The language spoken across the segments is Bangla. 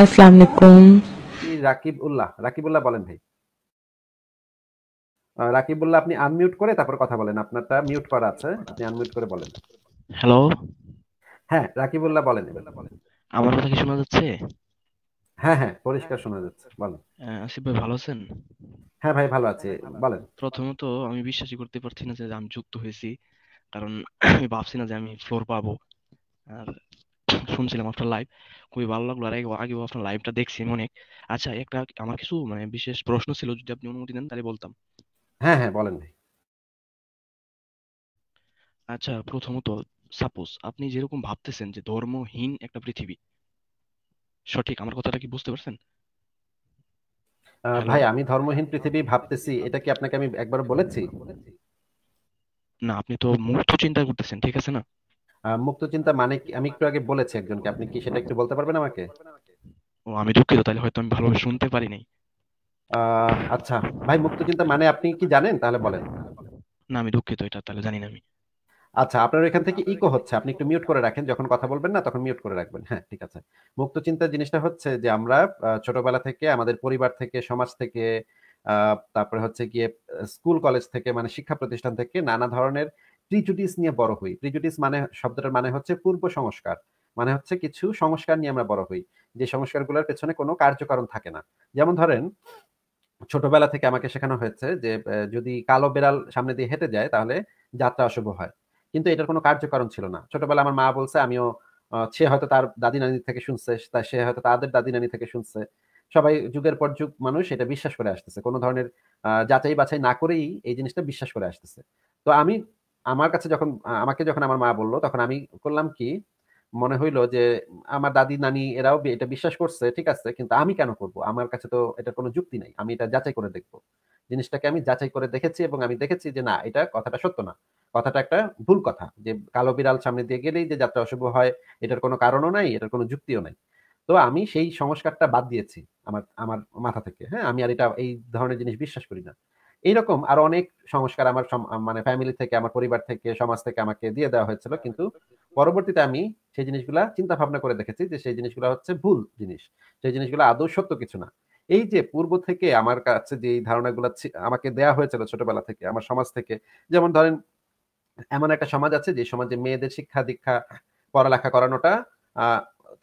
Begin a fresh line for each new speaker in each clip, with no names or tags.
আসসালামু আলাইকুম
রাকিবুল্লাহ বলেন ভাই রাকিবুল্লাহ আপনি আনমিউট করে তারপর কথা বলেন আপনারটা মিউট করা আছে আপনি আনমিউট করে বলেন হ্যালো হ্যাঁ রাকিবুল্লাহ বলেন বলেন আমার কথা কি শোনা যাচ্ছে হ্যাঁ হ্যাঁ পরিষ্কার শোনা যাচ্ছে বলেন আসিফ ভাই ভালো আছেন হ্যাঁ ভাই ভালো
আছি বলেন প্রথমত আমি বিশ্বাসই করতে পারছি না যে আমি যুক্ত হয়েছি কারণ আমি ভাবছি না যে আমি ফ্লোর পাবো আর শুনছিলাম আপনার লাইভ খুবই ভালো লাগলো আর আগে আগেও আপনার লাইভটা দেখছি অনেক আচ্ছা একটা আমার কিছু মানে বিশেষ প্রশ্ন ছিল যদি আপনি অনুমতি দেন তাহলে বলতাম
হ্যাঁ হ্যাঁ বলেন ভাই
আচ্ছা প্রথমত সাপোজ আপনি যেরকম ভাবতেছেন যে ধর্মহীন একটা পৃথিবী
সঠিক আমার কথাটা কি বুঝতে পারছেন ভাই আমি ধর্মহীন পৃথিবী ভাবতেছি এটা কি আপনাকে আমি একবার বলেছি
না আপনি তো মূর্ত চিন্তা করতেছেন ঠিক
আছে না মুক্ত চিন্তা মানে আমি একটু আগে বলেছি একজনকে আপনি কি সেটা একটু বলতে পারবেন আমাকে
ও আমি দুঃখিত তাহলে হয়তো আমি ভালোভাবে শুনতে পারি নাই
আচ্ছা ভাই মুক্ত চিন্তা মানে আপনি কি জানেন তাহলে বলেন না আমি দুঃখিত এটা তাহলে জানি না আমি আচ্ছা আপনার এখান থেকে ইকো হচ্ছে আপনি একটু মিউট করে রাখেন যখন কথা বলবেন না তখন মিউট করে রাখবেন হ্যাঁ ঠিক আছে মুক্ত চিন্তা জিনিসটা হচ্ছে যে আমরা ছোটবেলা থেকে আমাদের পরিবার থেকে সমাজ থেকে তারপরে হচ্ছে গিয়ে স্কুল কলেজ থেকে মানে শিক্ষা প্রতিষ্ঠান থেকে নানা ধরনের আহ প্রিজুডিস নিয়ে বড় হই প্রিজুডিস মানে শব্দটার মানে হচ্ছে পূর্ব সংস্কার মানে হচ্ছে কিছু সংস্কার নিয়ে আমরা বড় হই যে সংস্কারগুলোর পেছনে কোনো কার্যকারণ থাকে না যেমন ধরেন ছোটবেলা থেকে আমাকে শেখানো হয়েছে যে যদি কালো বেড়াল সামনে দিয়ে হেঁটে যায় তাহলে যাত্রা অশুভ হয় কিন্তু এটার কোনো কার্যকারণ ছিল না ছোটবেলা আমার মা বলছে আমিও সে হয়তো তার দাদি নানি থেকে শুনছে তা সে হয়তো তাদের দাদি নানি থেকে শুনছে সবাই যুগের পর যুগ মানুষ এটা বিশ্বাস করে আসতেছে কোনো ধরনের যাচাই বাছাই না করেই এই জিনিসটা বিশ্বাস করে আসতেছে তো আমি আমার কাছে যখন আমাকে যখন আমার মা বললো তখন আমি করলাম কি মনে হইলো যে আমার দাদি নানি এরাও এটা বিশ্বাস করছে ঠিক আছে কিন্তু আমি কেন করব আমার কাছে তো এটা কোনো যুক্তি নাই আমি এটা যাচাই করে দেখব জিনিসটাকে আমি যাচাই করে দেখেছি এবং আমি দেখেছি যে না এটা কথাটা সত্য না কথাটা একটা ভুল কথা যে কালো বিড়াল সামনে দিয়ে গেলেই যে যাত্রা অশুভ হয় এটার কোনো কারণও নাই এটার কোনো যুক্তিও নাই তো আমি সেই সংস্কারটা বাদ দিয়েছি আমার আমার মাথা থেকে হ্যাঁ আমি আর এটা এই ধরনের জিনিস বিশ্বাস করি না এইরকম আর অনেক সংস্কার আমার মানে ফ্যামিলি থেকে আমার পরিবার থেকে সমাজ থেকে আমাকে দিয়ে দেওয়া হয়েছিল কিন্তু পরবর্তীতে আমি সেই জিনিসগুলা চিন্তা ভাবনা করে দেখেছি যে সেই জিনিসগুলো হচ্ছে ভুল জিনিস সেই জিনিসগুলো আদৌ সত্য কিছু না এই যে পূর্ব থেকে আমার কাছে যে ধারণাগুলো আমাকে দেয়া হয়েছিল ছোটবেলা থেকে আমার সমাজ থেকে যেমন ধরেন এমন একটা সমাজ আছে যে সমাজে মেয়েদের শিক্ষা দীক্ষা পড়ালেখা করানোটা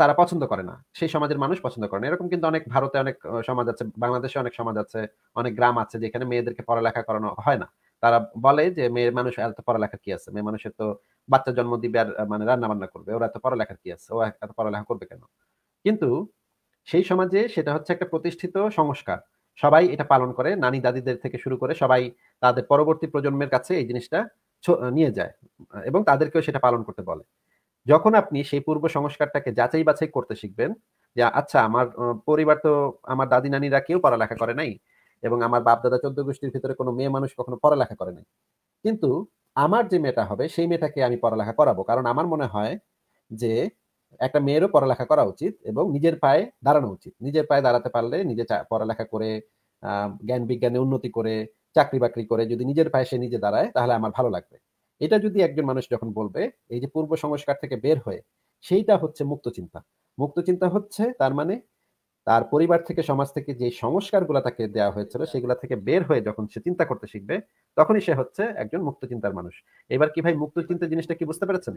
তারা পছন্দ করে না সেই সমাজের মানুষ পছন্দ করে না এরকম কিন্তু অনেক ভারতে অনেক সমাজ আছে বাংলাদেশে অনেক সমাজ আছে অনেক গ্রাম আছে যেখানে মেয়েদেরকে পড়ালেখা করানো হয় না তারা বলে যে মেয়ের মানুষ এত পড়ালেখা কি আছে মেয়ে মানুষের তো বাচ্চা জন্ম দিবে আর মানে রান্না বান্না করবে ওরা এত পড়ালেখা কি আছে ও এত পড়ালেখা করবে কেন কিন্তু সেই সমাজে সেটা হচ্ছে একটা প্রতিষ্ঠিত সংস্কার সবাই এটা পালন করে নানি দাদিদের থেকে শুরু করে সবাই তাদের পরবর্তী প্রজন্মের কাছে এই জিনিসটা নিয়ে যায় এবং তাদেরকেও সেটা পালন করতে বলে যখন আপনি সেই পূর্ব সংস্কারটাকে যাচাই বাছাই করতে শিখবেন যে আচ্ছা আমার পরিবার তো আমার দাদি নানিরা কেউ পড়ালেখা করে নাই এবং আমার বাপ দাদা চোদ্দ গোষ্ঠীর ভিতরে কোনো মেয়ে মানুষ কখনো পড়ালেখা করে নাই কিন্তু আমার যে মেয়েটা হবে সেই মেয়েটাকে আমি পড়ালেখা করাবো কারণ আমার মনে হয় যে একটা মেয়েরও পড়ালেখা করা উচিত এবং নিজের পায়ে দাঁড়ানো উচিত নিজের পায়ে দাঁড়াতে পারলে নিজে পড়ালেখা করে জ্ঞান বিজ্ঞানে উন্নতি করে চাকরি বাকরি করে যদি নিজের পায়ে সে নিজে দাঁড়ায় তাহলে আমার ভালো লাগবে এটা যদি একজন মানুষ যখন বলবে এই যে পূর্ব সংস্কার থেকে বের হয়ে সেইটা হচ্ছে মুক্ত চিন্তা মুক্ত চিন্তা হচ্ছে তার মানে তার পরিবার থেকে সমাজ থেকে যে সংস্কারগুলো তাকে দেওয়া হয়েছিল সেগুলা থেকে বের হয়ে যখন সে চিন্তা করতে শিখবে তখনই সে হচ্ছে একজন মুক্ত চিন্তার মানুষ এবার কি ভাই মুক্ত চিন্তা জিনিসটা কি বুঝতে পেরেছেন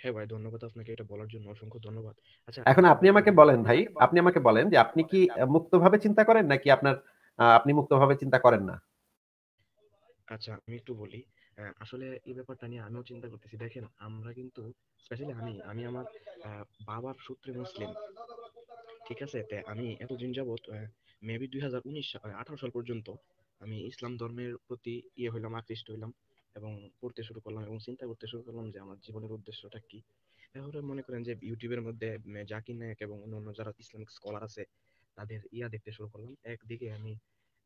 হ্যাঁ ভাই ধন্যবাদ আপনাকে এটা বলার জন্য অসংখ্য ধন্যবাদ আচ্ছা এখন
আপনি আমাকে বলেন ভাই আপনি আমাকে বলেন যে আপনি কি মুক্তভাবে চিন্তা করেন নাকি আপনার আপনি মুক্তভাবে চিন্তা করেন না
আচ্ছা আমি একটু বলি হ্যাঁ, আসলে এই ব্যাপারটা নিয়ে আমিও চিন্তা করতেছি দেখেন আমরা কিন্তু স্পেশালি আমি আমি আমার বাবার সূত্রে মুসলিম ঠিক আছে আমি এতদিন যাবৎ মেবি দুই হাজার উনিশ আঠারো সাল পর্যন্ত আমি ইসলাম ধর্মের প্রতি ইয়ে হইলাম আকৃষ্ট হইলাম এবং পড়তে শুরু করলাম এবং চিন্তা করতে শুরু করলাম যে আমার জীবনের উদ্দেশ্যটা কি তাহলে মনে করেন যে ইউটিউবের মধ্যে জাকির নায়ক এবং অন্যান্য যারা ইসলামিক স্কলার আছে তাদের ইয়া দেখতে শুরু করলাম একদিকে আমি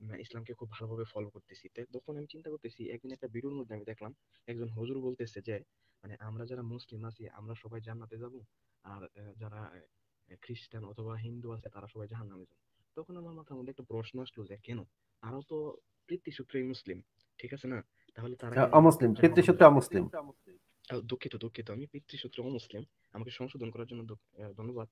মানে ইসলামকে খুব ভালোভাবে ফলো করতেছি তখন আমি চিন্তা করতেছি একদিন একটা ভিডিওর মধ্যে আমি দেখলাম একজন হুজুর বলতেছে যে মানে আমরা যারা মুসলিম আছি আমরা সবাই জান্নাতে যাব আর যারা খ্রিস্টান অথবা হিন্দু আছে তারা সবাই জাহান্নামে যাবে তখন আমার মাথার মধ্যে একটা প্রশ্ন আসলো যে কেন তারাও তো পিতৃসূত্রে মুসলিম ঠিক আছে না তাহলে তারা হ্যাঁ, অমুসলিম পিতৃসূত্রে অমুসলিম দুঃখিত দুঃখিত আমি পিতৃসূত্রে অমুসলিম আমাকে সংশোধন করার জন্য ধন্যবাদ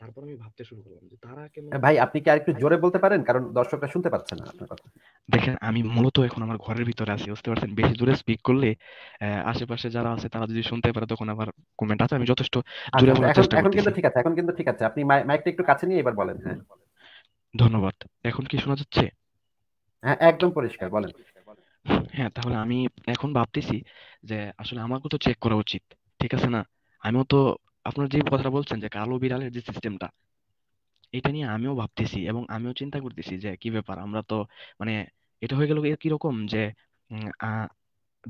তারপর আমি ভাবতে শুরু করলাম যে তারা কেন হ্যাঁ, ভাই আপনি কি আরেকটু জোরে
বলতে পারেন কারণ দর্শকরা শুনতে পাচ্ছে না আপনার কথা
দেখেন আমি মূলত এখন আমার ঘরের ভিতরে আছি বুঝতে পারছেন বেশি দূরে স্পিক করলে আশেপাশে যারা আছে তারা যদি শুনতে পারে তখন আবার কমেন্ট আছে আমি যথেষ্ট আচ্ছা, জোরে বলার আচ্ছা, চেষ্টা করছি এখন কিন্তু
ঠিক আছে এখন কিন্তু ঠিক আছে আপনি মাইকটা একটু কাছে নিয়ে এবার বলেন হ্যাঁ
ধন্যবাদ এখন কি শোনা যাচ্ছে
হ্যাঁ একদম পরিষ্কার বলেন
হ্যাঁ তাহলে আমি এখন ভাবতেছি যে আসলে আমাকে তো চেক করা উচিত ঠিক আছে না আমিও তো আপনার যে কথাটা বলছেন যে কালো বিড়ালের যে সিস্টেমটা এটা নিয়ে আমিও ভাবতেছি এবং আমিও চিন্তা করতেছি যে কি ব্যাপার আমরা তো মানে এটা হয়ে গেল কিরকম যে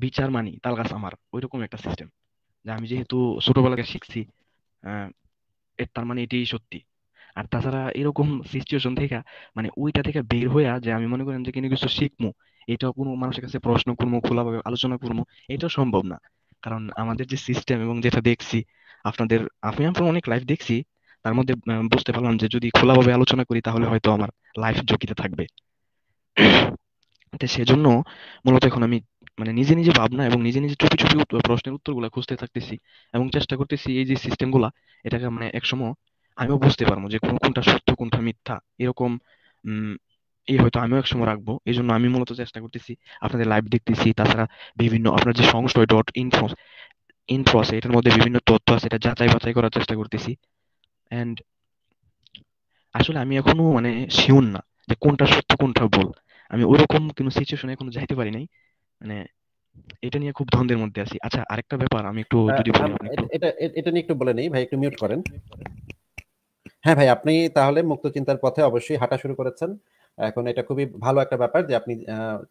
বিচার মানি তাল গাছ আমার ওইরকম একটা সিস্টেম যে আমি যেহেতু ছোটবেলা থেকে শিখছি এর তার মানে এটাই সত্যি আর তাছাড়া এরকম সিচুয়েশন থেকে মানে ওইটা থেকে বের হইয়া যে আমি মনে করেন যে কিনে কিছু শিখবো এটা কোনো মানুষের কাছে প্রশ্ন করবো খোলাভাবে আলোচনা করবো এটা সম্ভব না কারণ আমাদের যে সিস্টেম এবং যেটা দেখছি আপনাদের আমি আপনার অনেক লাইফ দেখছি তার মধ্যে বুঝতে পারলাম যে যদি খোলাভাবে আলোচনা করি তাহলে হয়তো আমার লাইফ ঝুঁকিতে থাকবে সেজন্য মূলত এখন আমি মানে নিজে নিজে ভাবনা এবং নিজে নিজে চুপি চুপি প্রশ্নের উত্তরগুলা খুঁজতে থাকতেছি এবং চেষ্টা করতেছি এই যে সিস্টেম গুলা এটাকে মানে একসময় আমিও বুঝতে পারবো যে কোনটা সত্য কোনটা মিথ্যা এরকম এই হয়তো আমিও একসময় রাখবো এই জন্য আমি মূলত চেষ্টা করতেছি আপনাদের লাইভ দেখতেছি তাছাড়া বিভিন্ন আপনার যে সংশয় ডট ইনফো ইনফো আছে এটার মধ্যে বিভিন্ন তথ্য আছে এটা যাচাই বাছাই করার চেষ্টা করতেছি অ্যান্ড আসলে আমি এখনো মানে শিউন না যে কোনটা সত্য কোনটা ভুল আমি ওরকম কোনো সিচুয়েশনে এখনো যাইতে পারি নাই মানে এটা নিয়ে খুব দ্বন্দ্বের মধ্যে আছি আচ্ছা আরেকটা ব্যাপার আমি একটু হ্যাঁ, যদি বলি মানে হ্যাঁ,
এটা এটা নিয়ে একটু বলে নেই ভাই একটু মিউট করেন হ্যাঁ ভাই আপনি তাহলে মুক্ত চিন্তার পথে অবশ্যই হাঁটা শুরু করেছেন এখন এটা খুবই ভালো একটা ব্যাপার যে আপনি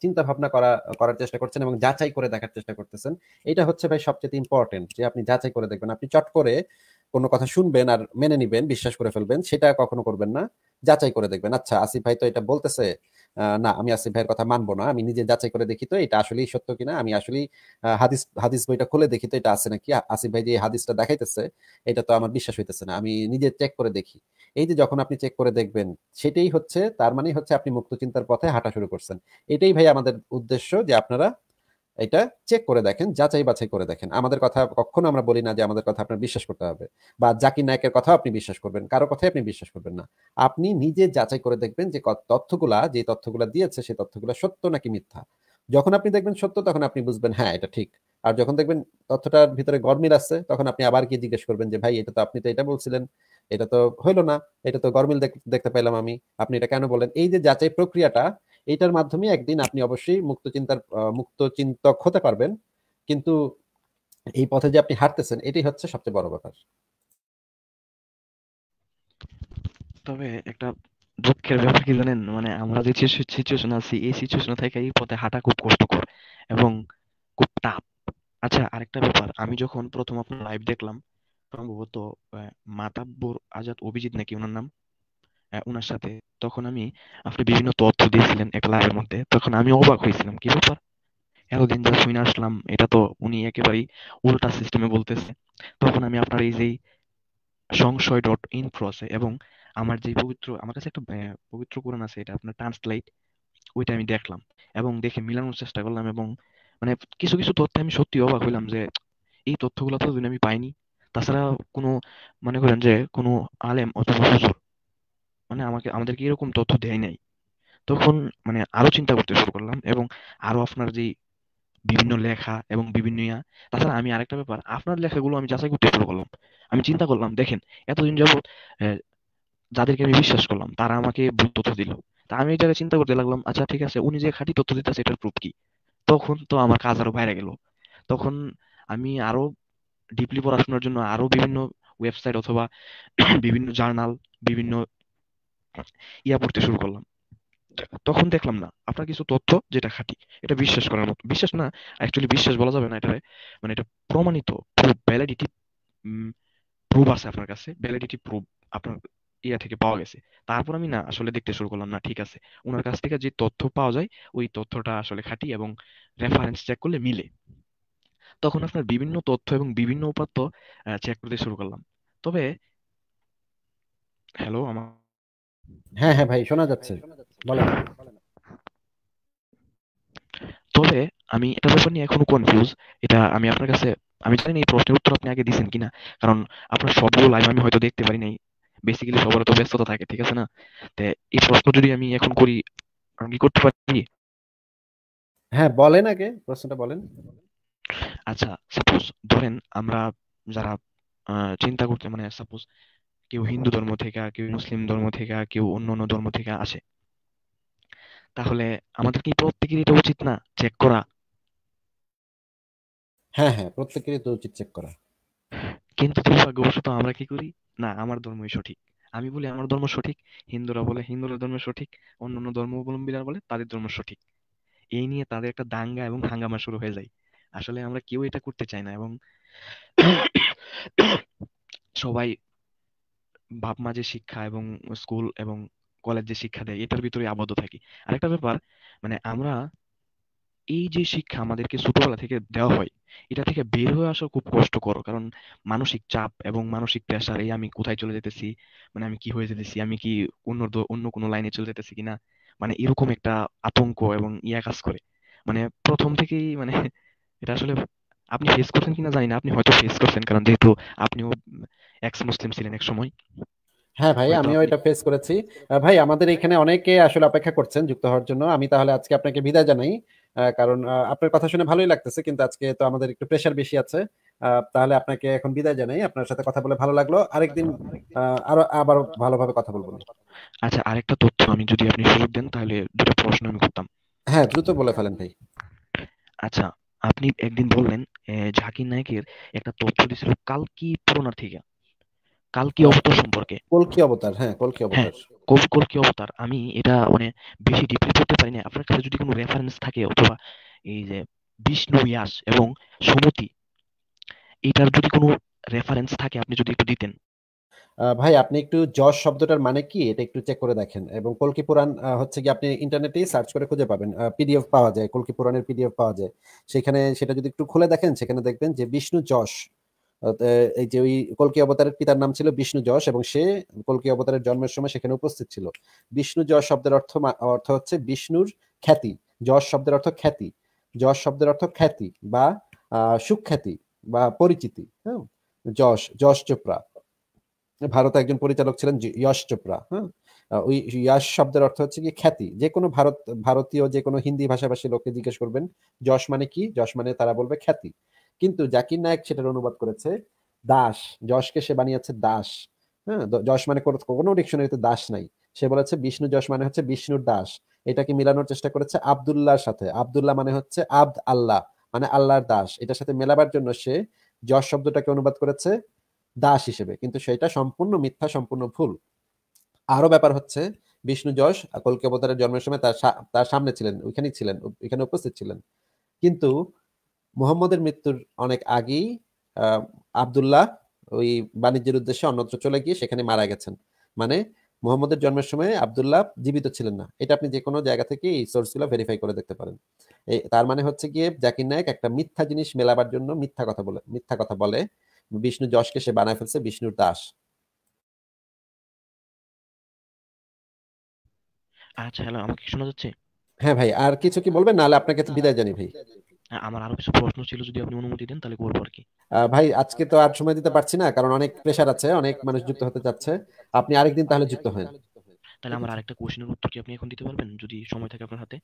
চিন্তা ভাবনা করা করার চেষ্টা করছেন এবং যাচাই করে দেখার চেষ্টা করতেছেন এটা হচ্ছে ভাই সবচেয়ে ইম্পর্টেন্ট যে আপনি যাচাই করে দেখবেন আপনি চট করে কোনো কথা শুনবেন আর মেনে নিবেন বিশ্বাস করে ফেলবেন সেটা কখনো করবেন না যাচাই করে দেখবেন আচ্ছা আসিফ ভাই তো এটা বলতেছে না আমি আসিফ ভাইয়ের কথা মানবো না আমি নিজে যাচাই করে দেখি তো এটা আসলেই সত্য কিনা আমি আসলেই হাদিস হাদিস বইটা খুলে দেখি তো এটা আছে নাকি আসিফ ভাই যে হাদিসটা দেখাইতেছে এটা তো আমার বিশ্বাস হইতেছে না আমি নিজে চেক করে দেখি এই যে যখন আপনি চেক করে দেখবেন সেটাই হচ্ছে তার মানে হচ্ছে আপনি মুক্ত চিন্তার পথে হাঁটা শুরু করছেন এটাই ভাই আমাদের উদ্দেশ্য যে আপনারা এটা চেক করে দেখেন যাচাই বাছাই করে দেখেন আমাদের কথা কখনো আমরা বলি না যে আমাদের কথা আপনার বিশ্বাস করতে হবে বা জাকির নায়কের কথা আপনি বিশ্বাস করবেন কারো কথাই আপনি বিশ্বাস করবেন না আপনি নিজে যাচাই করে দেখবেন যে তথ্যগুলা যে তথ্যগুলা দিয়েছে সেই তথ্যগুলো সত্য নাকি মিথ্যা যখন আপনি দেখবেন সত্য তখন আপনি বুঝবেন হ্যাঁ এটা ঠিক আর যখন দেখবেন তথ্যটার ভিতরে গরমিল আসছে তখন আপনি আবার কি জিজ্ঞেস করবেন যে ভাই এটা তো আপনি তো এটা বলছিলেন এটা তো হইলো না এটা তো গরমিল দেখতে পেলাম আমি আপনি এটা কেন বলেন এই যে যাচাই প্রক্রিয়াটা এইটার মাধ্যমে একদিন আপনি অবশ্যই মুক্ত চিন্তার মুক্ত চিন্তক হতে পারবেন কিন্তু এই পথে যে আপনি হাঁটতেছেন এটাই হচ্ছে সবচেয়ে বড় ব্যাপার
তবে একটা দুঃখের ব্যাপার কি জানেন মানে আমরা যে সিচুয়েশন আছি এই সিচুয়েশন থেকে এই পথে হাঁটা খুব কষ্টকর এবং খুব টাপ আচ্ছা আরেকটা ব্যাপার আমি যখন প্রথম আপনার লাইভ দেখলাম সম্ভবত মাতাব্বর আজাদ অভিজিৎ নাকি ওনার নাম উনার সাথে তখন আমি আপনি বিভিন্ন তথ্য দিয়েছিলেন এক লাইভের মধ্যে তখন আমি অবাক হয়েছিলাম কি ব্যাপার এতদিন যা শুনে আসলাম এটা তো উনি একেবারেই উল্টা সিস্টেমে বলতেছে তখন আমি আপনার এই যে সংশয় ডট ইন প্রসে এবং আমার যে পবিত্র আমার কাছে একটা পবিত্র কোরআন আছে এটা আপনার ট্রান্সলেট ওইটা আমি দেখলাম এবং দেখে মিলানোর চেষ্টা করলাম এবং মানে কিছু কিছু তথ্য আমি সত্যি অবাক হইলাম যে এই তথ্যগুলো তো আমি পাইনি তাছাড়া কোনো মনে করেন যে কোনো আলেম অথবা হুজুর মানে আমাকে আমাদেরকে এরকম তথ্য দেয় নাই তখন মানে আরো চিন্তা করতে শুরু করলাম এবং আরো আপনার যে বিভিন্ন লেখা এবং বিভিন্ন ইয়া তাছাড়া আমি আরেকটা ব্যাপার আপনার লেখাগুলো আমি যাচাই করতে শুরু করলাম আমি চিন্তা করলাম দেখেন এতদিন যাবৎ যাদেরকে আমি বিশ্বাস করলাম তারা আমাকে ভুল তথ্য দিল তা আমি এই চিন্তা করতে লাগলাম আচ্ছা ঠিক আছে উনি যে খাঁটি তথ্য দিতেছে এটার প্রুফ কি তখন তো আমার কাজ আরো বাইরে গেল তখন আমি আরো ডিপলি পড়াশোনার জন্য আরো বিভিন্ন ওয়েবসাইট অথবা বিভিন্ন জার্নাল বিভিন্ন ইয়া পড়তে শুরু করলাম তখন দেখলাম না আপনার কিছু তথ্য যেটা খাঁটি এটা বিশ্বাস করার মতো বিশ্বাস না অ্যাকচুয়ালি বিশ্বাস বলা যাবে না এটা মানে এটা প্রমাণিত প্রুফ ভ্যালিডিটি প্রুফ আছে আপনার কাছে ভ্যালিডিটি প্রুফ আপনার ইয়া থেকে পাওয়া গেছে তারপর আমি না আসলে দেখতে শুরু করলাম না ঠিক আছে ওনার কাছ থেকে যে তথ্য পাওয়া যায় ওই তথ্যটা আসলে খাঁটি এবং রেফারেন্স চেক করলে মিলে তখন আপনার বিভিন্ন তথ্য এবং বিভিন্ন উপাত্ত চেক করতে শুরু করলাম
তবে হ্যালো আমার হ্যাঁ হ্যাঁ ভাই হ্যাঁ, শোনা যাচ্ছে বলেন
তবে আমি এটা ব্যাপার নিয়ে এখনো কনফিউজ এটা আমি আপনার কাছে আমি জানি এই প্রশ্নের উত্তর আপনি আগে দিয়েছেন কিনা কারণ আপনার সবগুলো লাইভ আমি হয়তো দেখতে পারি নাই বেসিক্যালি সবার তো ব্যস্ততা থাকে ঠিক আছে না তো এই প্রশ্ন যদি আমি এখন করি আমি কি করতে পারি
হ্যাঁ বলেন আগে প্রশ্নটা বলেন
আচ্ছা সাপোজ ধরেন আমরা যারা চিন্তা করতে মানে সাপোজ কেউ হিন্দু ধর্ম থেকে কেউ মুসলিম ধর্ম থেকে কেউ অন্য অন্য ধর্ম থেকে আসে তাহলে আমাদের কি প্রত্যেকেরই এটা উচিত না চেক করা হ্যাঁ
হ্যাঁ প্রত্যেকেরই
তো উচিত চেক করা কিন্তু দুর্ভাগ্যবশত আমরা কি করি না আমার ধর্মই সঠিক আমি বলি আমার ধর্ম সঠিক হিন্দুরা বলে হিন্দুরা ধর্ম সঠিক অন্য অন্য ধর্মাবলম্বীরা বলে তাদের ধর্ম সঠিক এই নিয়ে তাদের একটা দাঙ্গা এবং হাঙ্গামা শুরু হয়ে যায় আসলে আমরা কেউ এটা করতে চাই না এবং সবাই বাপ মা যে শিক্ষা এবং স্কুল এবং কলেজ যে শিক্ষা দেয় এটার ভিতরে আবদ্ধ থাকি আরেকটা ব্যাপার মানে আমরা এই যে শিক্ষা আমাদেরকে ছোটবেলা থেকে দেওয়া হয় এটা থেকে বের হয়ে আসা খুব কষ্টকর কারণ মানসিক চাপ এবং মানসিক প্রেশার এই আমি কোথায় চলে যেতেছি মানে আমি কি হয়ে যেতেছি আমি কি অন্য অন্য কোনো লাইনে চলে যেতেছি কিনা মানে এরকম একটা আতঙ্ক এবং ইয়া কাজ করে মানে প্রথম থেকেই মানে এটা আসলে আপনি ফেস করছেন কিনা জানি না আপনি হয়তো ফেস করছেন কারণ যেহেতু আপনিও এক্স মুসলিম ছিলেন এক সময়
হ্যাঁ ভাই আমিও এটা ফেস করেছি ভাই আমাদের এখানে অনেকে আসলে অপেক্ষা করছেন যুক্ত হওয়ার জন্য আমি তাহলে আজকে আপনাকে বিদায় জানাই কারণ আপনার কথা শুনে ভালোই লাগতেছে কিন্তু আজকে তো আমাদের একটু প্রেশার বেশি আছে তাহলে আপনাকে এখন বিদায় জানাই আপনার সাথে কথা বলে ভালো লাগলো আরেকদিন আরো আবার ভালোভাবে কথা বলবো
আচ্ছা আরেকটা তথ্য আমি যদি আপনি সুযোগ দেন তাহলে দুটো প্রশ্ন আমি করতাম হ্যাঁ দ্রুত বলে ফেলেন ভাই আচ্ছা আপনি একদিন বললেন ঝাকির নায়কের একটা তথ্য দিয়েছিল কালকি পুরোনা থেকে কালকি অবতার সম্পর্কে
কলকি অবতার হ্যাঁ কলকি হ্যাঁ,
অবতার কলকি অবতার আমি এটা মানে বেশি ডিপলি করতে পারি না আপনার কাছে যদি কোনো রেফারেন্স থাকে অথবা এই যে বিষ্ণু ইয়াস এবং সুমতি এটার যদি কোনো রেফারেন্স থাকে আপনি যদি একটু দিতেন
ভাই আপনি একটু যশ শব্দটার মানে কি এটা একটু চেক করে দেখেন এবং কলকি পুরাণ হচ্ছে কি আপনি ইন্টারনেটে সার্চ করে খুঁজে পাবেন পিডিএফ পাওয়া যায় কলকি পুরাণের পিডিএফ পাওয়া যায় সেখানে সেটা যদি একটু খুলে দেখেন সেখানে দেখবেন যে বিষ্ণু যশ এই যে ওই কলকি অবতারের পিতার নাম ছিল বিষ্ণু যশ এবং সে কলকি অবতারের জন্মের সময় সেখানে উপস্থিত ছিল বিষ্ণু যশ শব্দের অর্থ অর্থ হচ্ছে বিষ্ণুর খ্যাতি যশ শব্দের অর্থ খ্যাতি যশ শব্দের অর্থ খ্যাতি বা সুখ্যাতি বা পরিচিতি হ্যাঁ যশ যশ চোপড়া ভারত একজন পরিচালক ছিলেন যশ চোপড়া হ্যাঁ ওই যশ শব্দের অর্থ হচ্ছে কি খ্যাতি যে কোনো ভারত ভারতীয় যে কোনো হিন্দি ভাষাভাষী লোককে জিজ্ঞেস করবেন যশ মানে কি যশ মানে তারা বলবে খ্যাতি কিন্তু জাকির নায়ক সেটার অনুবাদ করেছে দাস যশকে সে বানিয়েছে দাস হ্যাঁ যশ মানে কোনো ডিকশনারিতে দাস নাই সে বলেছে বিষ্ণু যশ মানে হচ্ছে বিষ্ণুর দাস এটাকে মিলানোর চেষ্টা করেছে আবদুল্লাহর সাথে আবদুল্লাহ মানে হচ্ছে আব্দ আল্লাহ মানে আল্লাহর দাস এটার সাথে মেলাবার জন্য সে যশ শব্দটাকে অনুবাদ করেছে দাস হিসেবে কিন্তু সেটা সম্পূর্ণ মিথ্যা সম্পূর্ণ ভুল আরো ব্যাপার হচ্ছে বিষ্ণু যশ কলকে অবতারের জন্মের সময় তার তার সামনে ছিলেন ওইখানেই ছিলেন ওইখানে উপস্থিত ছিলেন কিন্তু মোহাম্মদের মৃত্যুর অনেক আগেই আবদুল্লাহ ওই বাণিজ্যের উদ্দেশ্যে অন্যত্র চলে গিয়ে সেখানে মারা গেছেন মানে মোহাম্মদের জন্মের সময় আবদুল্লাহ জীবিত ছিলেন না এটা আপনি যে কোনো জায়গা থেকে এই সোর্সগুলো ভেরিফাই করে দেখতে পারেন এই তার মানে হচ্ছে গিয়ে জাকির নায়ক একটা মিথ্যা জিনিস মেলাবার জন্য মিথ্যা কথা বলে মিথ্যা কথা বলে বিষ্ণু যশকে সে বানায় ফেলছে বিষ্ণুর দাস আচ্ছা হ্যালো আমাকে শোনা যাচ্ছে হ্যাঁ ভাই আর কিছু কি বলবেন নাহলে আপনাকে তো বিদায় জানি ভাই হ্যাঁ, আমার আরো কিছু প্রশ্ন ছিল যদি আপনি অনুমতি দেন তাহলে করবো আর কি ভাই আজকে তো আর সময় দিতে পারছি না কারণ অনেক প্রেশার আছে অনেক মানুষ যুক্ত হতে চাচ্ছে আপনি আরেকদিন তাহলে যুক্ত হন
তাহলে আমার আরেকটা কোশ্চেনের উত্তর কি আপনি এখন দিতে পারবেন যদি সময় থাকে আপনার হাতে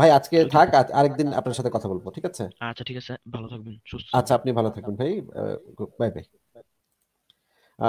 ভাই আজকে থাক হ্যাঁ, আরেকদিন হ্যাঁ। আপনার সাথে কথা বলবো ঠিক আছে
আচ্ছা ঠিক আছে ভালো থাকবেন সুস্থ
আচ্ছা আপনি ভালো থাকবেন ভাই বাই বাই